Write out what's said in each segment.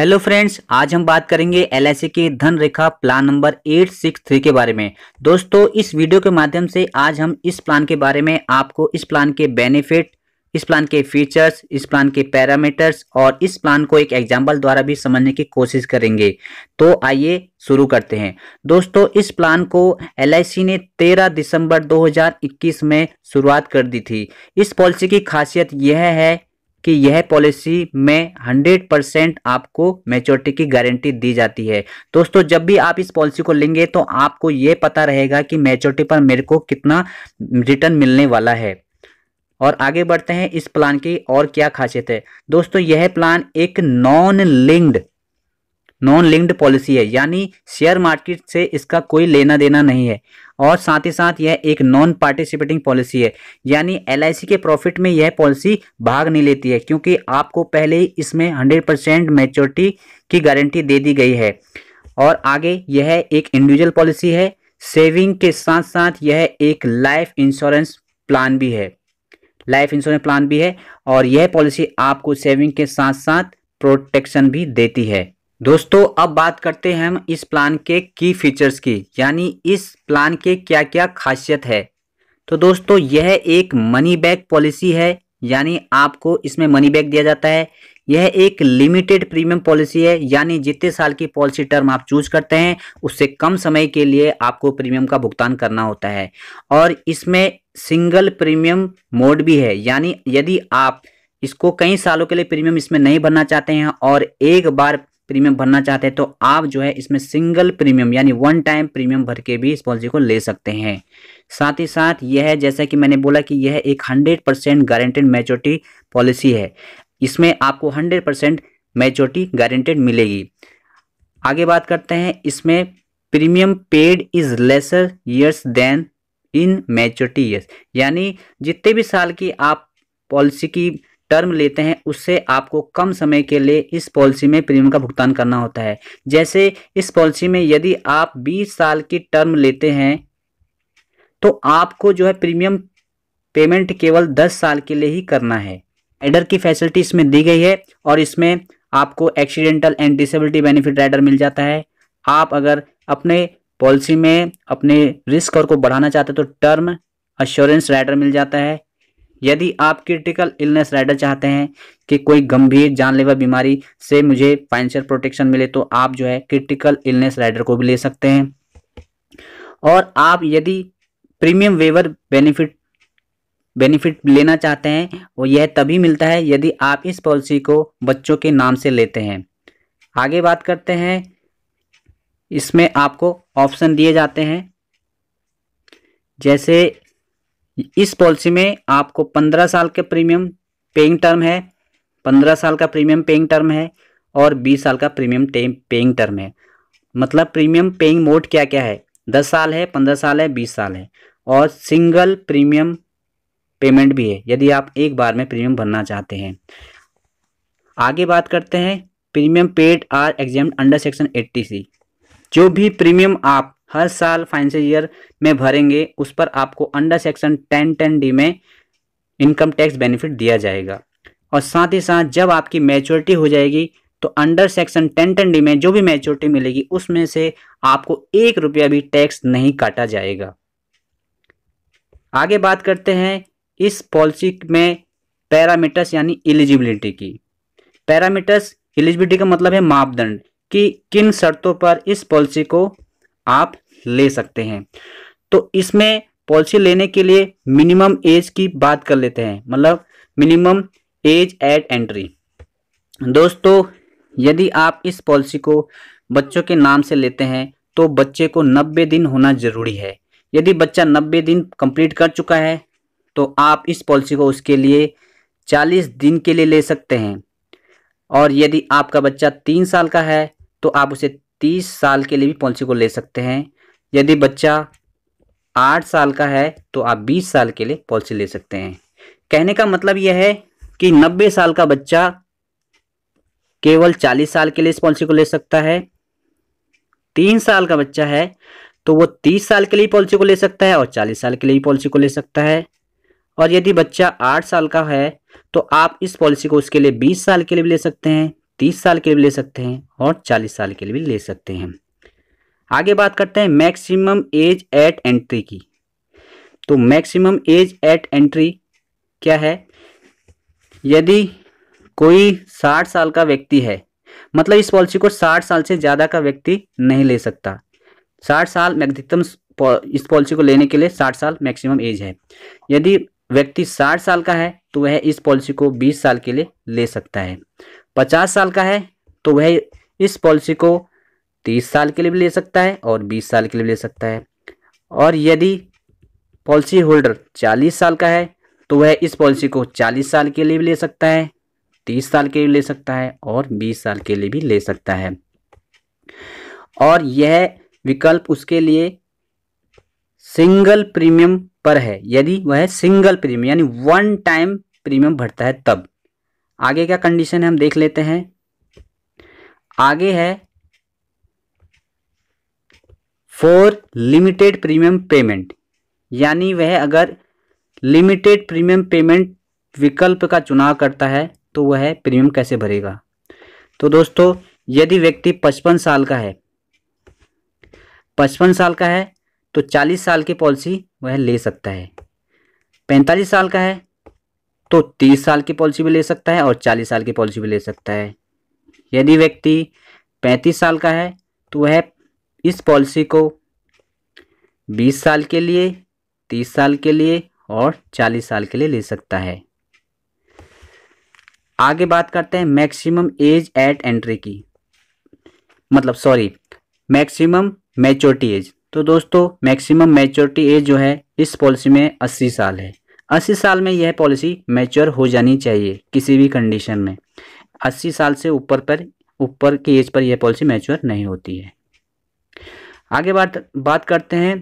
hello friends आज हम बात करेंगे एल e के धन रेखा प्लान नंबर 863 के बारे में दोस्तों इस वीडियो के माध्यम से आज हम इस प्लान के बारे में आपको इस प्लान के बेनिफिट इस प्लान के फीचर्स इस प्लान के पैरामीटर्स और इस प्लान को एक एग्जाम्पल द्वारा भी समझने की कोशिश करेंगे तो आइए शुरू करते हैं दोस्तों इस प्लान को एल e ने तेरह दिसंबर इक्कीस में शुरुआत कर दी थी इस पॉलिसी की खासियत यह है कि यह पॉलिसी में 100 परसेंट आपको मेच्योरिटी की गारंटी दी जाती है दोस्तों जब भी आप इस पॉलिसी को लेंगे तो आपको यह पता रहेगा कि मेच्योरिटी पर मेरे को कितना रिटर्न मिलने वाला है और आगे बढ़ते हैं इस प्लान की और क्या खासियत है दोस्तों यह प्लान एक non linked non linked policy है यानी शेयर मार्केट से इसका कोई लेना देना नहीं है और साथ ही साथ यह एक नॉन पार्टिसिपेटिंग पॉलिसी है यानी एल के प्रॉफिट में यह पॉलिसी भाग नहीं लेती है क्योंकि आपको पहले ही इसमें हंड्रेड परसेंट मेच्योरिटी की गारंटी दे दी गई है और आगे यह एक इंडिविजुअल पॉलिसी है सेविंग के साथ साथ यह एक लाइफ इंश्योरेंस प्लान भी है लाइफ इंश्योरेंस प्लान भी है और यह पॉलिसी आपको सेविंग के साथ साथ प्रोटेक्शन भी देती है दोस्तों अब बात करते हैं हम इस प्लान के की फीचर्स की यानी इस प्लान के क्या क्या खासियत है तो दोस्तों यह एक मनी बैक पॉलिसी है यानी आपको इसमें मनी बैक दिया जाता है यह एक लिमिटेड प्रीमियम पॉलिसी है यानी जितने साल की पॉलिसी टर्म आप चूज करते हैं उससे कम समय के लिए आपको प्रीमियम का भुगतान करना होता है और इसमें सिंगल प्रीमियम मोड भी है यानी यदि आप इसको कई सालों के लिए प्रीमियम इसमें नहीं भरना चाहते हैं और एक बार प्रीमियम भरना चाहते हैं तो आप जो है इसमें सिंगल प्रीमियम यानी वन टाइम प्रीमियम भर के भी इस पॉलिसी को ले सकते हैं साथ ही साथ यह है जैसा कि मैंने बोला कि यह एक hundred percent guaranteed maturity policy है इसमें आपको हंड्रेड परसेंट मेचोरिटी गारंटेड मिलेगी आगे बात करते हैं इसमें premium paid is lesser years than in maturity years यानी जितने भी साल की आप पॉलिसी की टर्म लेते हैं उससे आपको कम समय के लिए इस पॉलिसी में प्रीमियम का भुगतान करना होता है जैसे इस पॉलिसी में यदि आप 20 साल की टर्म लेते हैं तो आपको जो है प्रीमियम पेमेंट केवल 10 साल के लिए ही करना है एडर की फैसिलिटी इसमें दी गई है और इसमें आपको accidental and disability benefit rider मिल जाता है आप अगर अपने पॉलिसी में अपने रिस्क और को बढ़ाना चाहते हैं तो टर्म अश्योरेंस राइडर मिल जाता है यदि आप क्रिटिकल इलनेस राइडर चाहते हैं कि कोई गंभीर जानलेवा बीमारी से मुझे फाइनेंशियल प्रोटेक्शन मिले तो आप जो है क्रिटिकल इलनेस राइडर को भी ले सकते हैं और आप यदि प्रीमियम वेवर बेनिफिट बेनिफिट लेना चाहते हैं वो यह तभी मिलता है यदि आप इस पॉलिसी को बच्चों के नाम से लेते हैं आगे बात करते हैं इसमें आपको ऑप्शन दिए जाते हैं जैसे इस पॉलिसी में आपको पंद्रह साल के प्रीमियम पेइंग टर्म है पंद्रह साल का प्रीमियम पेइंग टर्म है और बीस साल का प्रीमियम पेइंग टर्म है मतलब प्रीमियम पेइंग मोड क्या क्या है दस साल है पंद्रह साल है बीस साल है और सिंगल प्रीमियम पेमेंट भी है यदि आप एक बार में प्रीमियम भरना चाहते हैं आगे बात करते हैं premium paid are exempt under section eighty C जो भी प्रीमियम आप हर साल फाइनेंशियल ईयर में भरेंगे उस पर आपको under section ten ten D में इनकम टैक्स बेनिफिट दिया जाएगा और साथ ही साथ जब आपकी मेच्योरिटी हो जाएगी तो under section ten ten D में जो भी मैच्योरिटी मिलेगी उसमें से आपको एक रुपया भी टैक्स नहीं काटा जाएगा आगे बात करते हैं इस पॉलिसी में पैरामीटर्स यानी एलिजिबिलिटी की पैरामीटर्स एलिजिबिलिटी का मतलब है मापदंड कि किन शर्तों पर इस पॉलिसी को आप ले सकते हैं तो इसमें पॉलिसी लेने के लिए मिनिमम एज की बात कर लेते हैं मतलब मिनिमम एज एट एंट्री दोस्तों यदि आप इस पॉलिसी को बच्चों के नाम से लेते हैं तो बच्चे को नब्बे दिन होना जरूरी है यदि बच्चा नब्बे दिन कंप्लीट कर चुका है तो आप इस पॉलिसी को उसके लिए चालीस दिन के लिए ले सकते हैं और यदि आपका बच्चा तीन साल का है तो आप उसे तीस साल के लिए भी पॉलिसी को ले सकते हैं यदि बच्चा आठ साल का है तो आप बीस साल के लिए पॉलिसी ले सकते हैं कहने का मतलब यह है कि नब्बे साल का बच्चा केवल चालीस साल के लिए इस पॉलिसी को ले सकता है तीन साल का बच्चा है तो वो तीस साल के लिए पॉलिसी को ले सकता है और चालीस साल के लिए पॉलिसी को ले सकता है और यदि बच्चा आठ साल का है तो आप इस पॉलिसी को उसके लिए बीस साल के लिए भी ले सकते हैं तीस साल के लिए भी ले सकते हैं और चालीस साल के लिए भी ले सकते हैं आगे बात करते हैं मैक्सिमम एज एट एंट्री की तो मैक्सिमम एज एट एंट्री क्या है यदि कोई साठ साल का व्यक्ति है मतलब इस पॉलिसी को साठ साल से ज़्यादा का व्यक्ति नहीं ले सकता साठ साल अधिकतम इस पॉलिसी को लेने के लिए साठ साल मैक्सिमम एज है यदि व्यक्ति साठ साल का है तो वह इस पॉलिसी को बीस साल के लिए ले सकता है पचास साल का है तो वह इस पॉलिसी को तीस साल के लिए भी ले सकता है और बीस साल के लिए भी ले सकता है और यदि पॉलिसी होल्डर चालीस साल का है तो वह इस पॉलिसी को चालीस साल के लिए भी ले सकता है तीस साल के लिए ले सकता है और बीस साल के लिए भी ले सकता है और यह विकल्प उसके लिए सिंगल प्रीमियम पर है यदि वह सिंगल प्रीमियम यानी वन टाइम प्रीमियम भरता है तब आगे क्या कंडीशन है हम देख लेते हैं आगे है फोर लिमिटेड प्रीमियम पेमेंट यानी वह अगर लिमिटेड प्रीमियम पेमेंट विकल्प का चुनाव करता है तो वह प्रीमियम कैसे भरेगा तो दोस्तों यदि व्यक्ति पचपन साल का है पचपन साल का है तो चालीस साल की पॉलिसी वह ले सकता है पैंतालीस साल का है तो तीस साल की पॉलिसी भी ले सकता है और चालीस साल की पॉलिसी भी ले सकता है यदि व्यक्ति पैंतीस साल का है तो वह इस पॉलिसी को 20 साल के लिए 30 साल के लिए और 40 साल के लिए ले सकता है आगे बात करते हैं मैक्सिमम एज एट एंट्री की मतलब सॉरी मैक्सिमम मैच्योरिटी एज तो दोस्तों मैक्सिमम मैच्योरिटी एज जो है इस पॉलिसी में 80 साल है 80 साल में यह पॉलिसी मैच्योर हो जानी चाहिए किसी भी कंडीशन में 80 साल से ऊपर पर ऊपर की एज पर यह पॉलिसी मैच्योर नहीं होती है आगे बात बात करते हैं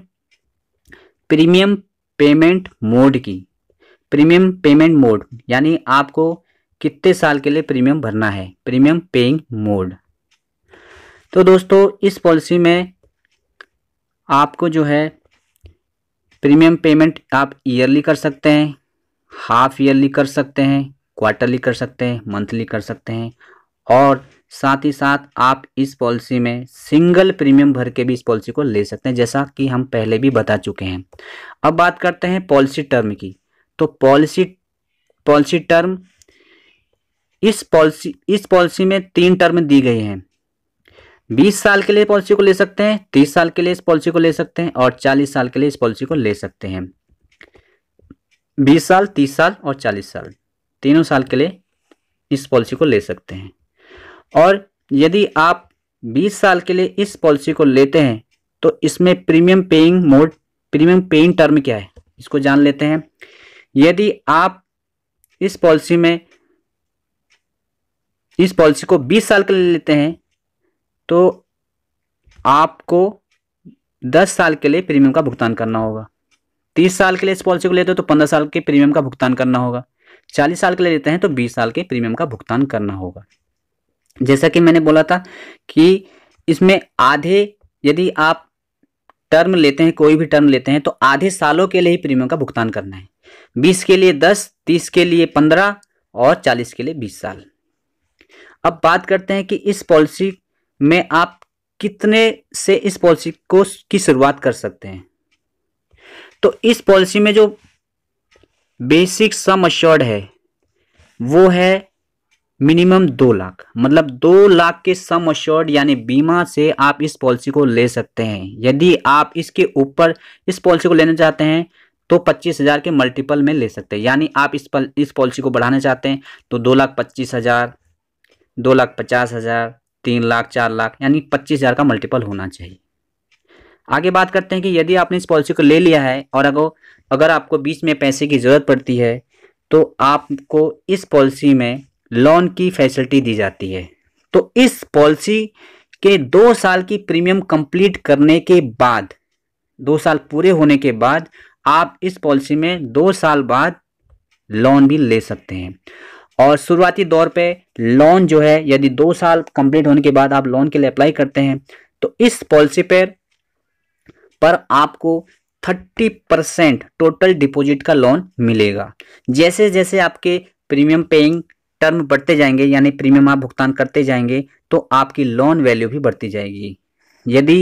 प्रीमियम पेमेंट मोड की प्रीमियम पेमेंट मोड यानी आपको कितने साल के लिए प्रीमियम भरना है प्रीमियम पेइंग मोड तो दोस्तों इस पॉलिसी में आपको जो है प्रीमियम पेमेंट आप ईयरली कर सकते हैं हाफ ईयरली कर सकते हैं क्वार्टरली कर सकते हैं मंथली कर सकते हैं और साथ ही साथ आप इस पॉलिसी में सिंगल प्रीमियम भर के भी इस पॉलिसी को ले सकते हैं जैसा कि हम पहले भी बता चुके हैं अब बात करते हैं पॉलिसी टर्म की तो पॉलिसी पॉलिसी टर्म इस पॉलिसी इस पॉलिसी में तीन टर्म दी गई हैं बीस साल के लिए पॉलिसी को ले सकते हैं तीस साल के लिए इस पॉलिसी को ले सकते हैं और चालीस साल के लिए इस पॉलिसी को ले सकते हैं बीस साल तीस साल और चालीस साल तीनों साल के लिए इस पॉलिसी को ले सकते हैं और यदि आप 20 साल के लिए इस पॉलिसी को लेते हैं तो इसमें premium paying mode premium paying term क्या है इसको जान लेते हैं यदि आप इस पॉलिसी में इस पॉलिसी को 20 साल के लिए लेते हैं तो आपको 10 साल के लिए प्रीमियम का भुगतान करना होगा 30 साल के लिए इस पॉलिसी को लेते हो तो 15 साल के प्रीमियम का भुगतान करना होगा 40 साल के लिए लेते हैं तो 20 साल के प्रीमियम का भुगतान करना होगा जैसा कि मैंने बोला था कि इसमें आधे यदि आप टर्म लेते हैं कोई भी टर्म लेते हैं तो आधे सालों के लिए ही प्रीमियम का भुगतान करना है बीस के लिए दस तीस के लिए पंद्रह और चालीस के लिए बीस साल अब बात करते हैं कि इस पॉलिसी में आप कितने से इस पॉलिसी को की शुरुआत कर सकते हैं तो इस पॉलिसी में जो बेसिक सम अश्योर्ड है वो है मिनिमम दो लाख मतलब दो लाख के सम अश्योर्ड यानी बीमा से आप इस पॉलिसी को ले सकते हैं यदि आप इसके ऊपर इस पॉलिसी को लेना चाहते हैं तो पच्चीस हज़ार के मल्टीपल में ले सकते हैं यानी आप इस पल इस पॉलिसी को बढ़ाना चाहते हैं तो दो लाख पच्चीस हज़ार दो लाख पचास हज़ार तीन लाख चार लाख यानी पच्चीस हज़ार का मल्टीपल होना चाहिए आगे बात करते हैं कि यदि आपने इस पॉलिसी को ले लिया है और अगर अगर आपको बीच में पैसे की ज़रूरत पड़ती है तो आपको इस पॉलिसी में लोन की फैसिलिटी दी जाती है तो इस पॉलिसी के दो साल की प्रीमियम कंप्लीट करने के बाद दो साल पूरे होने के बाद आप इस पॉलिसी में दो साल बाद लोन भी ले सकते हैं और शुरुआती दौर पे लोन जो है यदि दो साल कंप्लीट होने के बाद आप लोन के लिए अप्लाई करते हैं तो इस पॉलिसी पर पर आपको थर्टी परसेंट टोटल डिपॉजिट का लोन मिलेगा जैसे जैसे आपके प्रीमियम पेइंग टर्म बढ़ते जाएंगे यानी प्रीमियम आप भुगतान करते जाएंगे तो आपकी लोन वैल्यू भी बढ़ती जाएगी यदि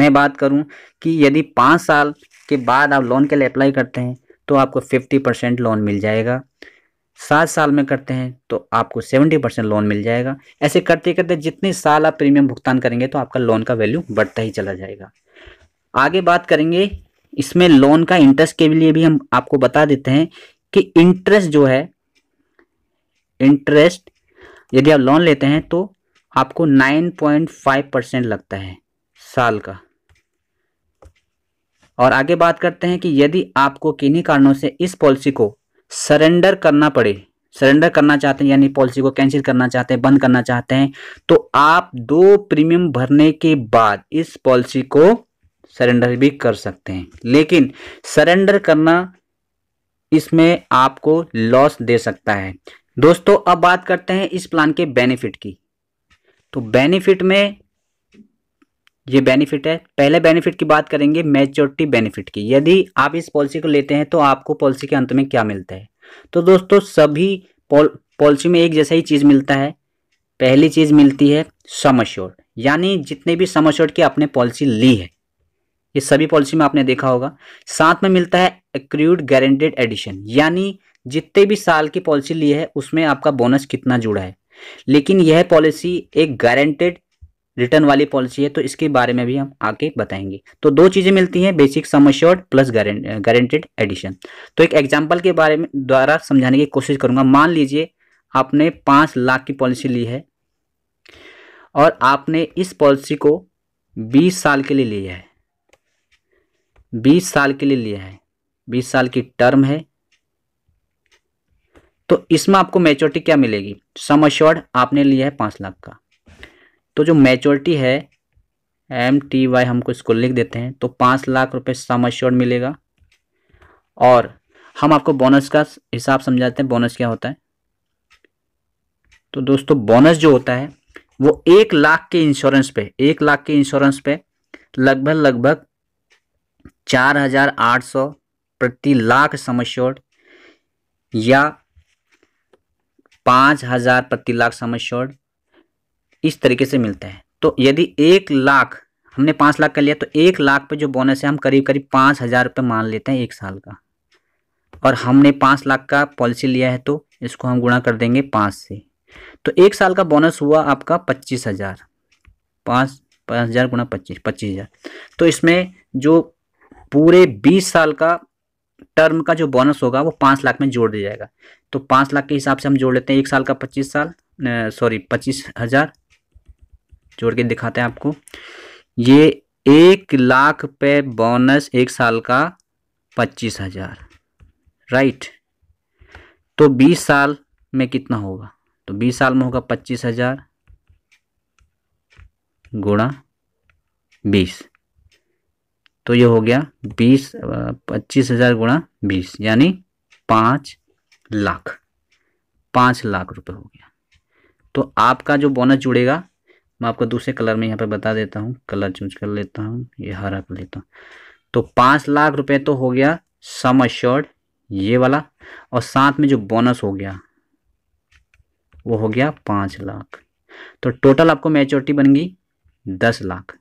मैं बात करूं कि यदि पाँच साल के बाद आप लोन के लिए अप्लाई करते हैं तो आपको फिफ्टी परसेंट लोन मिल जाएगा सात साल में करते हैं तो आपको सेवेंटी परसेंट लोन मिल जाएगा ऐसे करते करते जितने साल आप प्रीमियम भुगतान करेंगे तो आपका लोन का वैल्यू बढ़ता ही चला जाएगा आगे बात करेंगे इसमें लोन का इंटरेस्ट के लिए भी हम आपको बता देते हैं कि इंटरेस्ट जो है इंटरेस्ट यदि आप लोन लेते हैं तो आपको 9.5 परसेंट लगता है साल का और आगे बात करते हैं कि यदि आपको किन्हीं कारणों से इस पॉलिसी को सरेंडर करना पड़े सरेंडर करना चाहते हैं यानी पॉलिसी को कैंसिल करना चाहते हैं बंद करना चाहते हैं तो आप दो प्रीमियम भरने के बाद इस पॉलिसी को सरेंडर भी कर सकते हैं लेकिन सरेंडर करना इसमें आपको लॉस दे सकता है दोस्तों अब बात करते हैं इस प्लान के बेनिफिट की तो बेनिफिट में ये बेनिफिट है पहले बेनिफिट की बात करेंगे मेच्योरिटी बेनिफिट की यदि आप इस पॉलिसी को लेते हैं तो आपको पॉलिसी के अंत में क्या मिलता है तो दोस्तों सभी पॉलिसी में एक जैसा ही चीज़ मिलता है पहली चीज़ मिलती है समश्योर यानी जितने भी समश्योर की आपने पॉलिसी ली है ये सभी पॉलिसी में आपने देखा होगा साथ में मिलता है एक्रूड गारंटेड एडिशन यानी जितने भी साल की पॉलिसी ली है उसमें आपका बोनस कितना जुड़ा है लेकिन यह पॉलिसी एक गारंटेड रिटर्न वाली पॉलिसी है तो इसके बारे में भी हम आके बताएंगे तो दो चीज़ें मिलती हैं basic sum assured plus guaranteed addition तो एक एग्जांपल के बारे में द्वारा समझाने की कोशिश करूंगा मान लीजिए आपने पाँच लाख की पॉलिसी ली है और आपने इस पॉलिसी को बीस साल के लिए लिया है बीस साल के लिए लिया है बीस साल की टर्म है तो इसमें आपको मेच्योरिटी क्या मिलेगी सम अश्योर्ड आपने लिया है पाँच लाख का तो जो मेच्योरिटी है एम टी वाई हमको इसको लिख देते हैं तो पाँच लाख रुपए सम अश्योर्ड मिलेगा और हम आपको बोनस का हिसाब समझाते हैं बोनस क्या होता है तो दोस्तों बोनस जो होता है वो एक लाख के इंश्योरेंस पे एक लाख के इंश्योरेंस पे लगभग लगभग चार हजार आठ सौ प्रति लाख समश्योर्ड या पाँच हज़ार प्रति लाख सम एश्योर्ड इस तरीके से मिलता है तो यदि एक लाख हमने पाँच लाख का लिया तो एक लाख पे जो बोनस है हम करीब करीब पाँच हज़ार रुपये मान लेते हैं एक साल का और हमने पाँच लाख का पॉलिसी लिया है तो इसको हम गुणा कर देंगे पाँच से तो एक साल का बोनस हुआ आपका पच्चीस हज़ार पाँच पाँच हज़ार गुणा पच्चीस पच्चीस हज़ार तो इसमें जो पूरे बीस साल का टर्म का जो बोनस होगा वो पाँच लाख में जोड़ दिया जाएगा तो पाँच लाख के हिसाब से हम जोड़ लेते हैं एक साल का पच्चीस साल सॉरी पच्चीस हज़ार जोड़ के दिखाते हैं आपको ये एक लाख पे बोनस एक साल का पच्चीस हज़ार राइट तो बीस साल में कितना होगा तो बीस साल में होगा पच्चीस हज़ार गुणा बीस तो ये हो गया बीस पच्चीस हजार गुणा बीस यानी पाँच लाख पाँच लाख रुपए हो गया तो आपका जो बोनस जुड़ेगा मैं आपको दूसरे कलर में यहाँ पे बता देता हूँ कलर चूज कर लेता हूँ ये हरा कर लेता हूँ तो पाँच लाख रुपए तो हो गया सम अश्योर्ड ये वाला और साथ में जो बोनस हो गया वो हो गया पाँच लाख तो टोटल आपको मेच्योरिटी बन गई दस लाख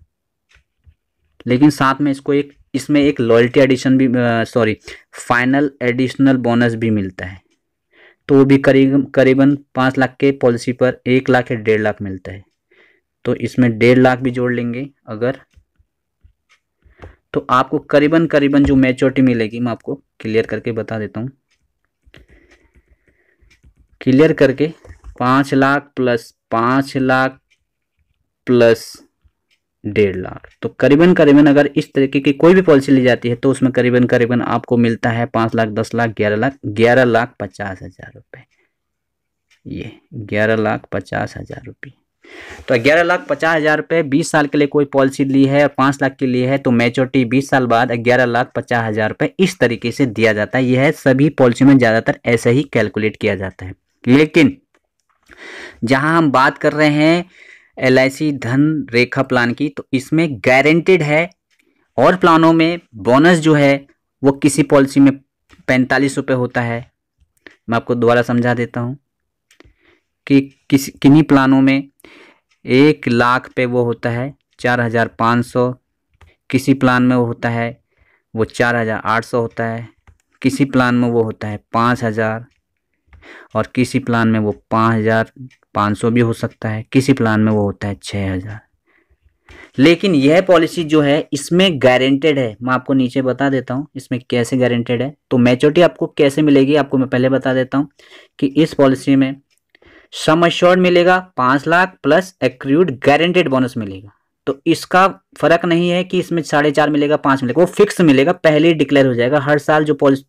लेकिन साथ में इसको एक इसमें एक लॉयल्टी एडिशन भी सॉरी फाइनल एडिशनल बोनस भी मिलता है तो वो भी करीब करीबन पाँच लाख के पॉलिसी पर एक लाख या डेढ़ लाख मिलता है तो इसमें डेढ़ लाख भी जोड़ लेंगे अगर तो आपको करीबन करीबन जो मैच्योरिटी मिलेगी मैं आपको क्लियर करके बता देता हूँ क्लियर करके पाँच लाख प्लस पाँच लाख प्लस डेढ़ लाख तो करीबन करीबन अगर इस तरीके की कोई भी पॉलिसी ली जाती है तो उसमें करीबन करीबन आपको मिलता है पांच लाख दस लाख ग्यारह लाख ग्यारह लाख पचास हजार रुपये ये ग्यारह लाख पचास हजार रुपये तो ग्यारह लाख पचास हजार रुपये बीस साल के लिए कोई पॉलिसी ली है और पांच लाख के लिए है तो मेचोरिटी बीस साल बाद ग्यारह लाख पचास हजार रुपये इस तरीके से दिया जाता है यह है सभी पॉलिसी में ज़्यादातर ऐसे ही कैलकुलेट किया जाता है लेकिन जहां हम बात कर रहे हैं एल धन रेखा प्लान की तो इसमें गारंटेड है और प्लानों में बोनस जो है वो किसी पॉलिसी में पैंतालीस रुपये होता है मैं आपको दोबारा समझा देता हूँ कि किस किन्हीं प्लानों में एक लाख पे वो होता है चार हज़ार पाँच सौ किसी प्लान में वो होता है वो चार हज़ार आठ सौ होता है किसी प्लान में वो होता है पाँच हज़ार और किसी प्लान में वो पाँच हज़ार पाँच सौ भी हो सकता है किसी प्लान में वो होता है छः हज़ार लेकिन यह पॉलिसी जो है इसमें गारंटेड है मैं आपको नीचे बता देता हूँ इसमें कैसे गारंटेड है तो मैच्योरिटी आपको कैसे मिलेगी आपको मैं पहले बता देता हूँ कि इस पॉलिसी में सम अश्योर्ड मिलेगा पाँच lakh plus accrued guaranteed bonus मिलेगा तो इसका फर्क नहीं है कि इसमें साढ़े चार मिलेगा पाँच मिलेगा वो फिक्स मिलेगा पहले ही डिक्लेयर हो जाएगा हर साल जो policy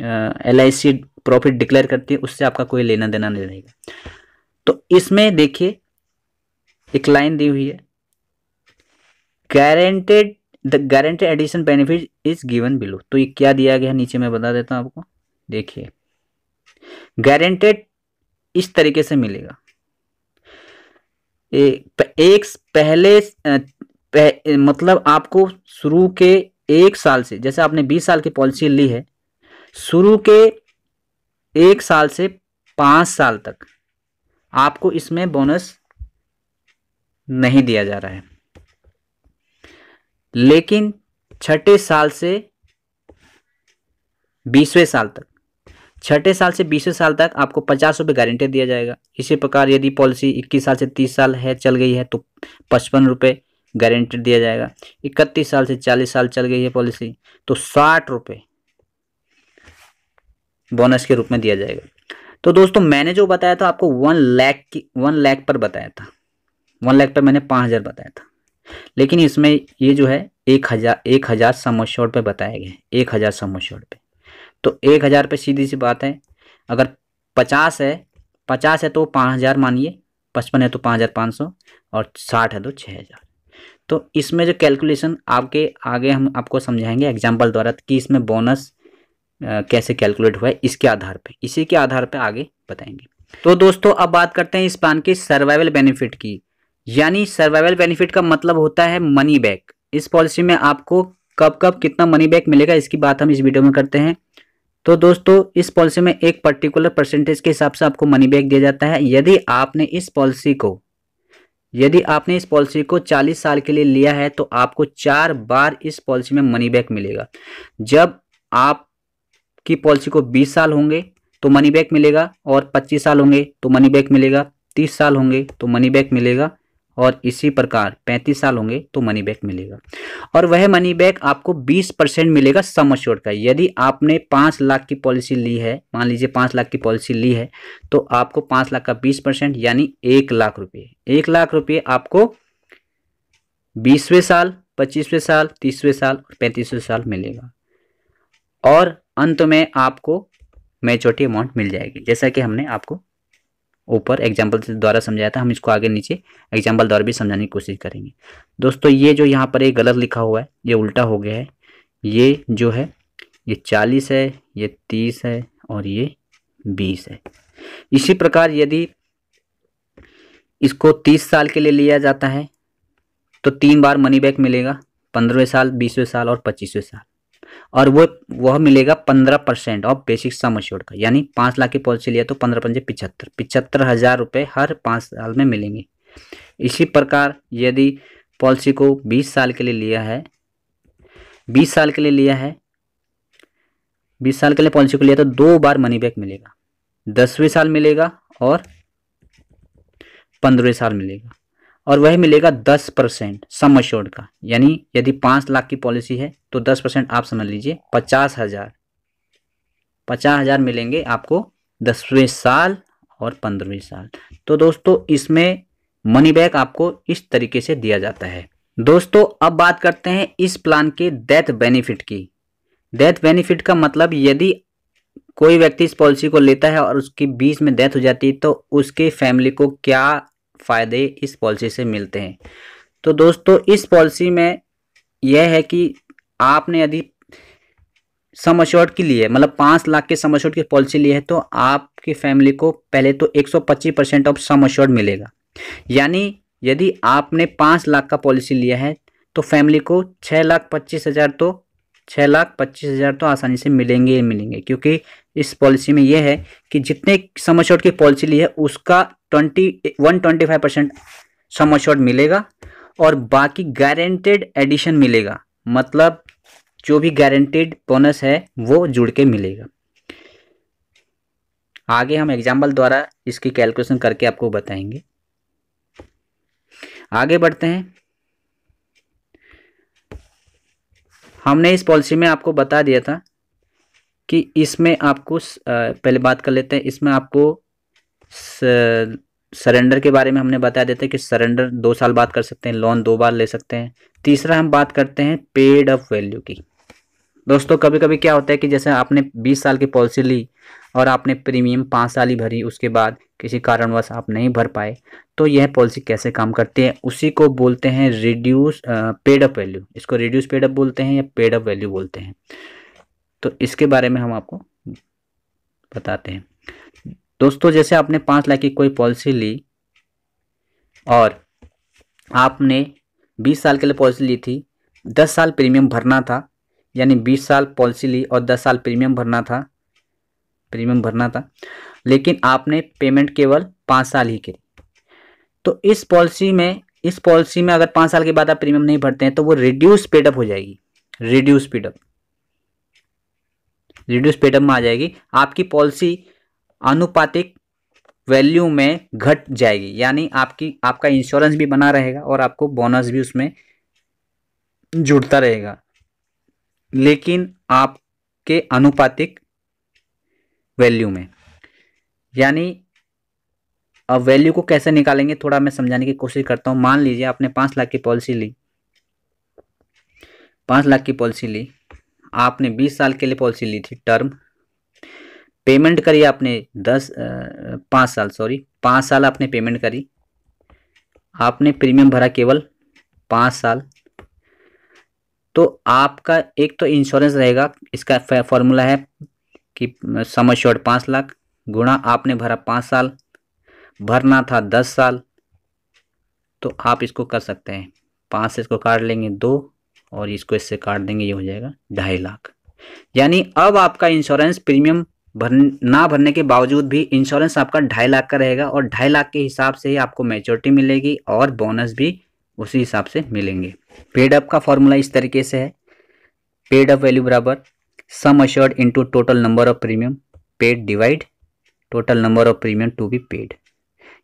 L I C profit declare करती है उससे आपका कोई लेना देना नहीं रहेगा तो इसमें देखिए एक लाइन दी हुई है guaranteed the guaranteed addition benefit is given below तो ये क्या दिया गया है नीचे मैं बता देता हूं आपको देखिए गारंटेड इस तरीके से मिलेगा ए, एक पहले पह, मतलब आपको शुरू के एक साल से जैसे आपने बीस साल की पॉलिसी ली है शुरू के एक साल से पाँच साल तक आपको इसमें बोनस नहीं दिया जा रहा है लेकिन छठे साल से बीसवें साल तक छठे साल से बीसवें साल तक आपको पचास रुपये गारंटी दिया जाएगा इसी प्रकार यदि पॉलिसी इक्कीस साल से तीस साल है चल गई है तो पचपन रुपये गारंटी दिया जाएगा इकतीस साल से चालीस साल चल गई है पॉलिसी तो साठ रुपये बोनस के रूप में दिया जाएगा तो दोस्तों मैंने जो बताया था आपको वन लैख की वन लैख पर बताया था वन लैख पर मैंने पाँच हज़ार बताया था लेकिन इसमें ये जो है एक हज़ार एक हज़ार समोश्योर पर बताया गया है एक हज़ार समोश्योर पर तो एक हज़ार पर सीधी सी बात है अगर पचास है पचास है तो पाँच हज़ार मानिए पचपन है तो पाँच हज़ार पाँच सौ और साठ है तो छः हज़ार तो इसमें जो कैलकुलेशन आपके आगे हम आपको समझाएंगे एग्जाम्पल द्वारा कि इसमें बोनस कैसे कैलकुलेट हुआ है इसके आधार पे इसी के आधार पे आगे बताएंगे तो दोस्तों अब बात करते हैं इस प्लान के सर्वाइवल बेनिफिट की यानी सर्वाइवल बेनिफिट का मतलब होता है मनी बैक इस पॉलिसी में आपको कब कब कितना मनी बैक मिलेगा इसकी बात हम इस वीडियो में करते हैं तो दोस्तों इस पॉलिसी में एक पर्टिकुलर परसेंटेज के हिसाब से आपको मनी बैक दिया जाता है यदि आपने इस पॉलिसी को यदि आपने इस पॉलिसी को 40 साल के लिए लिया है तो आपको चार बार इस पॉलिसी में मनी बैक मिलेगा जब आप की पॉलिसी को 20 साल होंगे तो मनी बैक मिलेगा और 25 साल होंगे तो मनी बैक मिलेगा 30 साल होंगे तो मनी बैक मिलेगा और इसी प्रकार 35 साल होंगे तो मनी बैक मिलेगा और वह मनी बैक आपको 20 परसेंट मिलेगा सम अश्योर्ड का यदि आपने 5 लाख की पॉलिसी ली है मान लीजिए 5 लाख की पॉलिसी ली है तो आपको 5 लाख का 20 परसेंट यानी एक लाख रुपये एक लाख रुपये आपको बीसवें साल पच्चीसवें साल तीसवें साल और पैंतीसवें साल मिलेगा और अंत में आपको मेचोरिटी अमाउंट मिल जाएगी जैसा कि हमने आपको ऊपर एग्जाम्पल द्वारा समझाया था हम इसको आगे नीचे एग्जाम्पल द्वारा भी समझाने की कोशिश करेंगे दोस्तों ये जो यहाँ पर ये गलत लिखा हुआ है ये उल्टा हो गया है ये जो है ये चालीस है ये तीस है और ये बीस है इसी प्रकार यदि इसको तीस साल के लिए लिया जाता है तो तीन बार मनी बैक मिलेगा पंद्रहवें साल बीसवें साल और पच्चीसवें साल और वो वह मिलेगा पंद्रह percent of basic sum assured का यानी पाँच लाख की पॉलिसी लिया तो पंद्रह पंजे पिछहत्तर पिछहत्तर हज़ार रुपये हर पाँच साल में मिलेंगे इसी प्रकार यदि पॉलिसी को बीस साल के लिए लिया है बीस साल के लिए लिया है बीस साल के लिए पॉलिसी को लिया तो दो बार मनी बैक मिलेगा दसवें साल मिलेगा और पंद्रहवें साल मिलेगा और वह मिलेगा दस परसेंट सम अश्योर्ड का यानी यदि पांच लाख की पॉलिसी है तो दस परसेंट आप समझ लीजिए पचास हज़ार पचास हज़ार मिलेंगे आपको दसवें साल और पंद्रहवें साल तो दोस्तों इसमें मनी बैक आपको इस तरीके से दिया जाता है दोस्तों अब बात करते हैं इस प्लान के डेथ बेनिफिट की डेथ बेनिफिट का मतलब यदि कोई व्यक्ति इस पॉलिसी को लेता है और उसकी बीच में डेथ हो जाती है तो उसके फैमिली को क्या फ़ायदे इस पॉलिसी से मिलते हैं तो दोस्तों इस पॉलिसी में यह है कि आपने यदि सम अश्योर्ड की लिए मतलब पाँच लाख के सम अश्योर्ड की पॉलिसी ली है तो आपकी फैमिली को पहले तो एक सौ पच्चीस परसेंट ऑफ सम अश्योर्ड मिलेगा यानी यदि आपने पाँच लाख का पॉलिसी लिया है तो फैमिली को छः लाख पच्चीस हज़ार तो छः लाख पच्चीस हज़ार तो आसानी से मिलेंगे ही मिलेंगे क्योंकि इस पॉलिसी में यह है कि जितने सम शॉट की पॉलिसी ली है उसका twenty one twenty five percent sum assured मिलेगा और बाकी गारंटेड एडिशन मिलेगा मतलब जो भी गारंटेड बोनस है वो जुड़ के मिलेगा आगे हम एग्जाम्पल द्वारा इसकी कैलकुलेशन करके आपको बताएंगे आगे बढ़ते हैं हमने इस पॉलिसी में आपको बता दिया था कि इसमें आपको पहले बात कर लेते हैं इसमें आपको सरेंडर के बारे में हमने बता देते हैं कि सरेंडर दो साल बाद कर सकते हैं लोन दो बार ले सकते हैं तीसरा हम बात करते हैं पेड अप वैल्यू की दोस्तों कभी कभी क्या होता है कि जैसे आपने 20 साल की पॉलिसी ली और आपने प्रीमियम पाँच साल ही भरी उसके बाद किसी कारणवश आप नहीं भर पाए तो यह पॉलिसी कैसे काम करती है उसी को बोलते हैं रिड्यूस पेड अप वैल्यू इसको रिड्यूस पेड अप बोलते हैं या पेड अप वैल्यू बोलते हैं तो इसके बारे में हम आपको बताते हैं दोस्तों जैसे आपने पाँच लाख की कोई पॉलिसी ली और आपने बीस साल के लिए पॉलिसी ली थी दस साल प्रीमियम भरना था यानी बीस साल पॉलिसी ली और दस साल प्रीमियम भरना था प्रीमियम भरना था लेकिन आपने पेमेंट केवल पाँच साल ही करी तो इस पॉलिसी में इस पॉलिसी में अगर पाँच साल के बाद आप प्रीमियम नहीं भरते हैं तो वो रिड्यूस पेडअप हो जाएगी रिड्यूस पेडअप रिड्यूस पेडअप में आ जाएगी आपकी पॉलिसी अनुपातिक वैल्यू में घट जाएगी यानी आपकी आपका इंश्योरेंस भी बना रहेगा और आपको बोनस भी उसमें जुड़ता रहेगा लेकिन आपके अनुपातिक वैल्यू में यानी अब वैल्यू को कैसे निकालेंगे थोड़ा मैं समझाने की कोशिश करता हूँ मान लीजिए आपने पाँच लाख की पॉलिसी ली पाँच लाख की पॉलिसी ली आपने बीस साल के लिए पॉलिसी ली थी टर्म पेमेंट करी आपने दस पाँच साल सॉरी पाँच साल आपने पेमेंट करी आपने प्रीमियम भरा केवल पाँच साल तो आपका एक तो इंश्योरेंस रहेगा इसका फॉर्मूला है कि समय शॉर्ट पाँच लाख गुणा आपने भरा पाँच साल भरना था दस साल तो आप इसको कर सकते हैं पाँच से इसको काट लेंगे दो और इसको इससे काट देंगे ये हो जाएगा ढाई लाख यानी अब आपका इंश्योरेंस प्रीमियम भर ना भरने के बावजूद भी इंश्योरेंस आपका ढाई लाख का रहेगा और ढाई लाख के हिसाब से ही आपको मेच्योरिटी मिलेगी और बोनस भी उसी हिसाब से मिलेंगे पेड अप का फॉर्मूला इस तरीके से है पेड अप वैल्यू बराबर assured into total number of premium paid divide total number of premium to be paid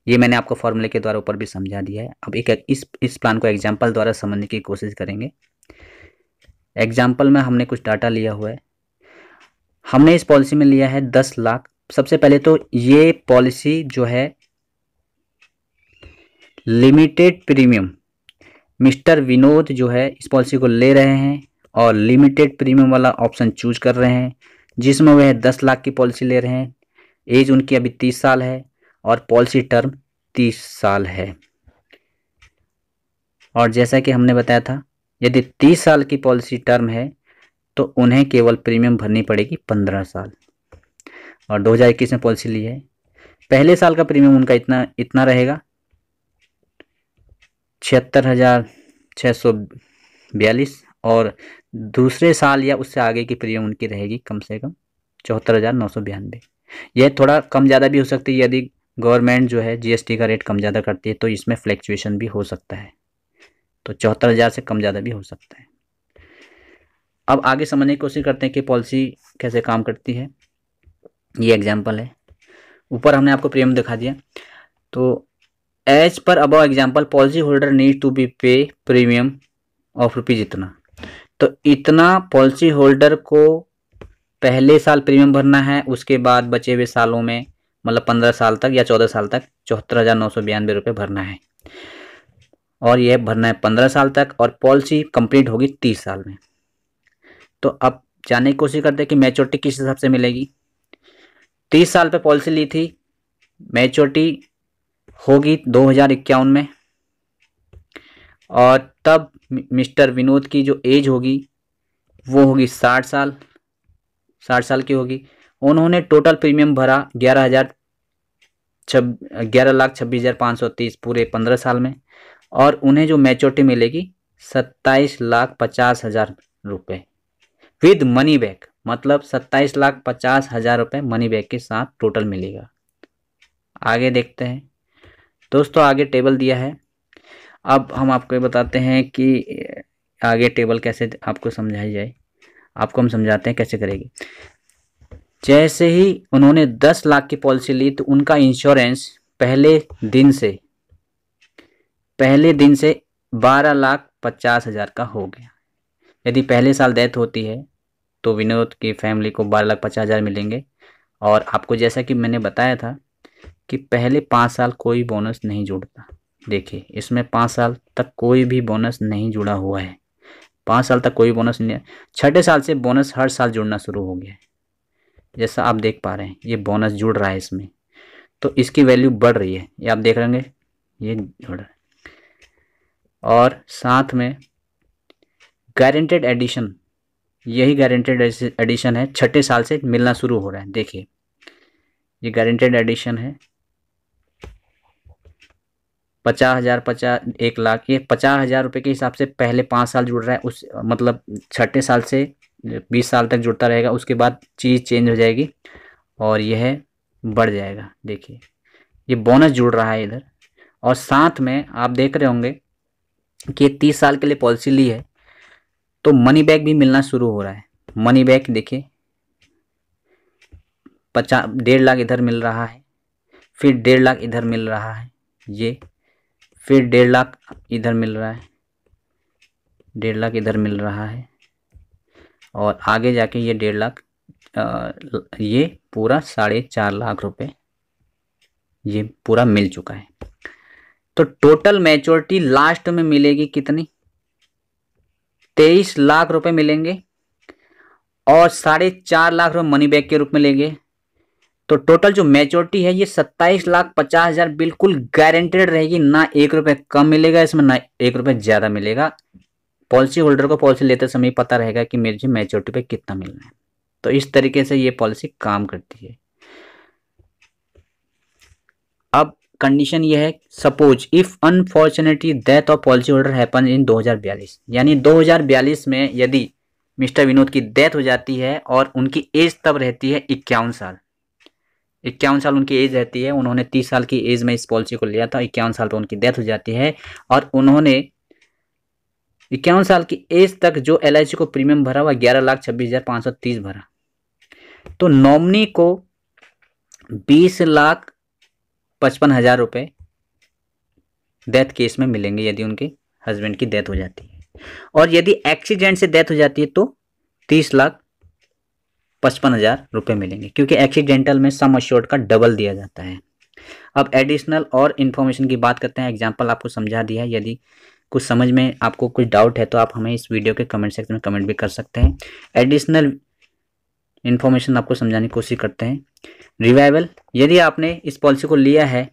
ये मैंने आपको फॉर्मूले के द्वारा ऊपर भी समझा दिया है अब एक इस इस प्लान को एग्जाम्पल द्वारा समझने की कोशिश करेंगे एग्जाम्पल में हमने कुछ डाटा लिया हुआ है हमने इस पॉलिसी में लिया है दस लाख सबसे पहले तो ये पॉलिसी जो है लिमिटेड प्रीमियम मिस्टर विनोद जो है इस पॉलिसी को ले रहे हैं और लिमिटेड प्रीमियम वाला ऑप्शन चूज कर रहे हैं जिसमें वह दस लाख की पॉलिसी ले रहे हैं एज उनकी अभी तीस साल है और पॉलिसी टर्म तीस साल है और जैसा कि हमने बताया था यदि तीस साल की पॉलिसी टर्म है तो उन्हें केवल प्रीमियम भरनी पड़ेगी पंद्रह साल और 2021 में पॉलिसी ली है पहले साल का प्रीमियम उनका इतना इतना रहेगा छिहत्तर हज़ार छः सौ बयालीस और दूसरे साल या उससे आगे की प्रीमियम उनकी रहेगी कम से कम चौहत्तर हज़ार नौ सौ बयानवे यह थोड़ा कम ज़्यादा भी हो सकती है यदि गवर्नमेंट जो है जीएसटी का रेट कम ज़्यादा करती है तो इसमें फ्लैक्चुएशन भी हो सकता है तो चौहत्तर हज़ार से कम ज़्यादा भी हो सकता है अब आगे समझने की कोशिश करते हैं कि पॉलिसी कैसे काम करती है ये एग्जाम्पल है ऊपर हमने आपको प्रीमियम दिखा दिया तो as per above example policy holder need to be pay premium of rupees इतना तो इतना पॉलिसी होल्डर को पहले साल प्रीमियम भरना है उसके बाद बचे हुए सालों में मतलब पंद्रह साल तक या चौदह साल तक चौहत्तर हज़ार नौ सौ बयानवे रुपये भरना है और यह भरना है पंद्रह साल तक और पॉलिसी कंप्लीट होगी तीस साल में तो अब जानने की कोशिश करते हैं कि मैच्योरिटी किस हिसाब से मिलेगी तीस साल पे पॉलिसी ली थी मैच्योरिटी होगी दो हज़ार इक्यावन में और तब मिस्टर विनोद की जो एज होगी वो होगी साठ साल साठ साल की होगी उन्होंने टोटल प्रीमियम भरा ग्यारह हज़ार छब ग्यारह लाख छब्बीस हज़ार पाँच सौ तीस पूरे पंद्रह साल में और उन्हें जो मैच्योरिटी मिलेगी सत्ताईस लाख पचास हज़ार रुपये विद मनी बैक मतलब सत्ताईस लाख पचास हज़ार रुपये मनी बैक के साथ टोटल मिलेगा आगे देखते हैं दोस्तों आगे टेबल दिया है अब हम आपको ये बताते हैं कि आगे टेबल कैसे आपको समझाई जाए आपको हम समझाते हैं कैसे करेगी जैसे ही उन्होंने दस लाख की पॉलिसी ली तो उनका इंश्योरेंस पहले दिन से पहले दिन से बारह लाख पचास हज़ार का हो गया यदि पहले साल डेथ होती है तो विनोद की फैमिली को बारह लाख पचास हज़ार मिलेंगे और आपको जैसा कि मैंने बताया था कि पहले पाँच साल कोई बोनस नहीं जुड़ता देखिए इसमें पाँच साल तक कोई भी बोनस नहीं जुड़ा हुआ है पाँच साल तक कोई बोनस नहीं छठे साल से बोनस हर साल जुड़ना शुरू हो गया है जैसा आप देख पा रहे हैं ये बोनस जुड़ रहा है इसमें तो इसकी वैल्यू बढ़ रही है ये आप देख रहे ये जुड़ रहा है और साथ में गारंटेड एडिशन यही गारंटेड एडिशन है छठे साल से मिलना शुरू हो रहा है देखिए ये गारंटेड एडिशन है पचास हज़ार पचास एक लाख ये पचास हज़ार रुपये के हिसाब से पहले पाँच साल जुड़ रहा है उस मतलब छठे साल से बीस साल तक जुड़ता रहेगा उसके बाद चीज़ चेंज हो जाएगी और यह बढ़ जाएगा देखिए ये बोनस जुड़ रहा है इधर और साथ में आप देख रहे होंगे कि तीस साल के लिए पॉलिसी ली है तो मनी बैग भी मिलना शुरू हो रहा है मनी बैग देखिए पचास डेढ़ लाख इधर मिल रहा है फिर डेढ़ लाख इधर मिल रहा है ये फिर डेढ़ लाख इधर मिल रहा है डेढ़ लाख इधर मिल रहा है और आगे जाके ये डेढ़ लाख ये पूरा साढ़े चार लाख रुपए ये पूरा मिल चुका है तो टोटल मैच्योरिटी लास्ट में मिलेगी कितनी तेईस लाख रुपए मिलेंगे और साढ़े चार लाख रुपए मनी बैग के रूप में लेंगे तो टोटल जो मेच्योरिटी है ये सत्ताईस लाख पचास हजार बिल्कुल गारंटेड रहेगी ना एक रुपए कम मिलेगा इसमें ना एक रुपए ज़्यादा मिलेगा पॉलिसी होल्डर को पॉलिसी लेते समय पता रहेगा कि मेरे मेच्योरिटी पे कितना मिलना है तो इस तरीके से ये पॉलिसी काम करती है अब कंडीशन ये है suppose if unfortunately death of policy holder happen in 2042 यानी दो में यदि मिस्टर विनोद की डेथ हो जाती है और उनकी एज तब रहती है इक्यावन साल इक्यावन साल उनकी एज रहती है उन्होंने तीस साल की एज में इस पॉलिसी को लिया था इक्यावन साल पर तो उनकी डेथ हो जाती है और उन्होंने इक्यावन साल की एज तक जो एल को प्रीमियम भरा हुआ ग्यारह लाख छब्बीस हज़ार पाँच सौ तीस भरा तो नॉमनी को बीस लाख पचपन हज़ार रुपये डेथ केस में मिलेंगे यदि उनके हस्बैंड की डेथ हो जाती है और यदि एक्सीडेंट से डेथ हो जाती है तो तीस लाख पचपन हज़ार रुपये मिलेंगे क्योंकि एक्सीडेंटल में सम अश्योर्ड का डबल दिया जाता है अब एडिशनल और इन्फॉर्मेशन की बात करते हैं एग्जाम्पल आपको समझा दिया है यदि कुछ समझ में आपको कुछ डाउट है तो आप हमें इस वीडियो के कमेंट सेक्शन में कमेंट भी कर सकते हैं एडिशनल इन्फॉर्मेशन आपको समझाने की कोशिश करते हैं रिवाइवल यदि आपने इस पॉलिसी को लिया है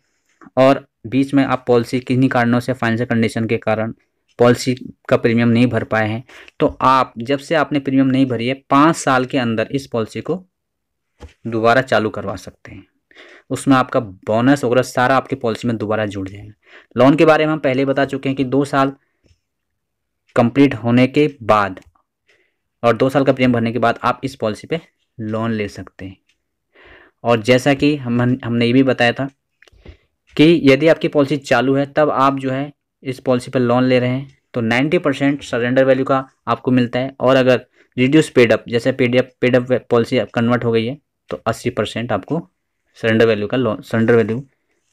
और बीच में आप पॉलिसी किन्हीं कारणों से फाइनेंशियल कंडीशन के कारण पॉलिसी का प्रीमियम नहीं भर पाए हैं तो आप जब से आपने प्रीमियम नहीं भरी है पाँच साल के अंदर इस पॉलिसी को दोबारा चालू करवा सकते हैं उसमें आपका बोनस वगैरह सारा आपकी पॉलिसी में दोबारा जुड़ जाएगा लोन के बारे में हम पहले बता चुके हैं कि दो साल कंप्लीट होने के बाद और दो साल का प्रीमियम भरने के बाद आप इस पॉलिसी पे लोन ले सकते हैं और जैसा कि हम हमने ये भी बताया था कि यदि आपकी पॉलिसी चालू है तब आप जो है इस पॉलिसी पर लोन ले रहे हैं तो 90 परसेंट सरेंडर वैल्यू का आपको मिलता है और अगर रिड्यूस पेडअप जैसे पेडअप पेडअप पॉलिसी कन्वर्ट हो गई है तो 80 परसेंट आपको सरेंडर वैल्यू का लोन सरेंडर वैल्यू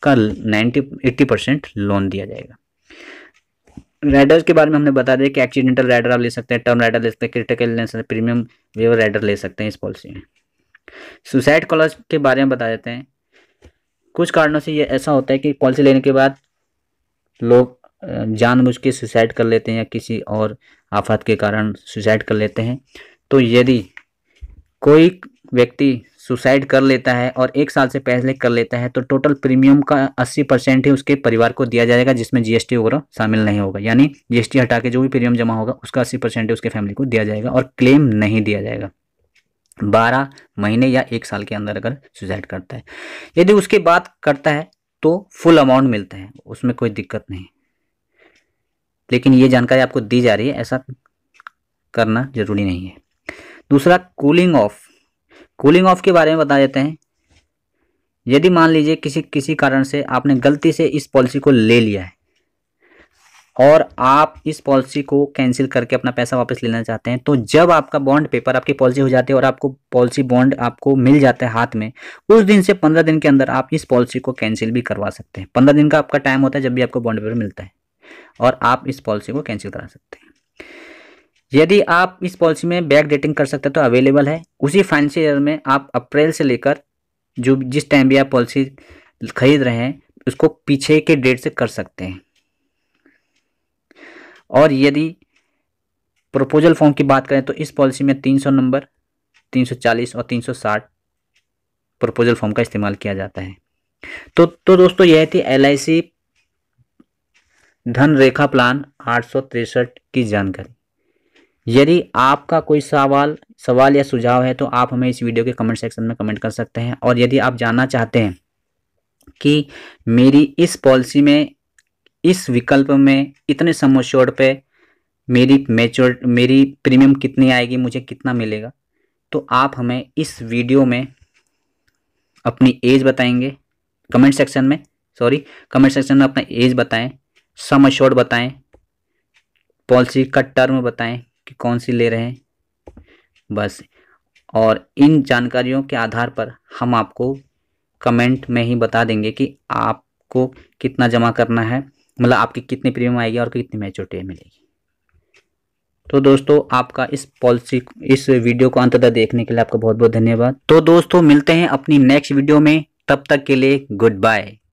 का 90 80 परसेंट लोन दिया जाएगा राइडर्स के बारे में हमने बता दिया कि एक्सीडेंटल राइडर आप ले सकते हैं टर्म राइडर ले सकते हैं क्रिटिकल ले सकते प्रीमियम वेवर राइडर ले सकते हैं इस पॉलिसी में सुसाइड कॉलर्स के बारे में बता देते हैं कुछ कारणों से ये ऐसा होता है कि पॉलिसी लेने के बाद लोग जानबूझ के सुसाइड कर लेते हैं या किसी और आफत के कारण सुसाइड कर लेते हैं तो यदि कोई व्यक्ति सुसाइड कर लेता है और एक साल से पहले कर लेता है तो टोटल प्रीमियम का अस्सी परसेंट ही उसके परिवार को दिया जाएगा जिसमें जीएसटी वगैरह शामिल नहीं होगा यानी जीएसटी हटा के जो भी प्रीमियम जमा होगा उसका अस्सी परसेंट उसके फैमिली को दिया जाएगा और क्लेम नहीं दिया जाएगा बारह महीने या एक साल के अंदर अगर सुसाइड करता है यदि उसके बाद करता है तो फुल अमाउंट मिलता है उसमें कोई दिक्कत नहीं लेकिन ये जानकारी आपको दी जा रही है ऐसा करना जरूरी नहीं है दूसरा कूलिंग ऑफ कूलिंग ऑफ के बारे में बता देते हैं यदि मान लीजिए किसी किसी कारण से आपने गलती से इस पॉलिसी को ले लिया है और आप इस पॉलिसी को कैंसिल करके अपना पैसा वापस लेना चाहते हैं तो जब आपका बॉन्ड पेपर आपकी पॉलिसी हो जाती है और आपको पॉलिसी बॉन्ड आपको मिल जाता है हाथ में उस दिन से पंद्रह दिन के अंदर आप इस पॉलिसी को कैंसिल भी करवा सकते हैं पंद्रह दिन का आपका टाइम होता है जब भी आपको बॉन्ड पेपर मिलता है और आप इस पॉलिसी को कैंसिल करा सकते हैं यदि आप इस पॉलिसी में बैक डेटिंग कर सकते हैं तो अवेलेबल है उसी फाइनेंशियल ईयर में आप अप्रैल से लेकर जो जिस टाइम भी आप पॉलिसी खरीद रहे हैं उसको पीछे के डेट से कर सकते हैं और यदि प्रपोजल फॉर्म की बात करें तो इस पॉलिसी में 300 नंबर 340 और 360 प्रपोजल फॉर्म का इस्तेमाल किया जाता है तो तो दोस्तों यह थी एल धन रेखा प्लान आठ की जानकारी यदि आपका कोई सवाल सवाल या सुझाव है तो आप हमें इस वीडियो के कमेंट सेक्शन में कमेंट कर सकते हैं और यदि आप जानना चाहते हैं कि मेरी इस पॉलिसी में इस विकल्प में इतने समोश्योर पे मेरी मेच्योर मेरी प्रीमियम कितनी आएगी मुझे कितना मिलेगा तो आप हमें इस वीडियो में अपनी एज बताएंगे कमेंट सेक्शन में सॉरी कमेंट सेक्शन में अपना एज बताएं सम अशोर्ड बताएं पॉलिसी का टर्म बताएं कि कौन सी ले रहे हैं बस और इन जानकारियों के आधार पर हम आपको कमेंट में ही बता देंगे कि आपको कितना जमा करना है मतलब आपकी कितनी प्रीमियम आएगी और कितनी मैच्योरिटी मिलेगी तो दोस्तों आपका इस पॉलिसी इस वीडियो को अंत तक देखने के लिए आपका बहुत बहुत धन्यवाद तो दोस्तों मिलते हैं अपनी नेक्स्ट वीडियो में तब तक के लिए गुड बाय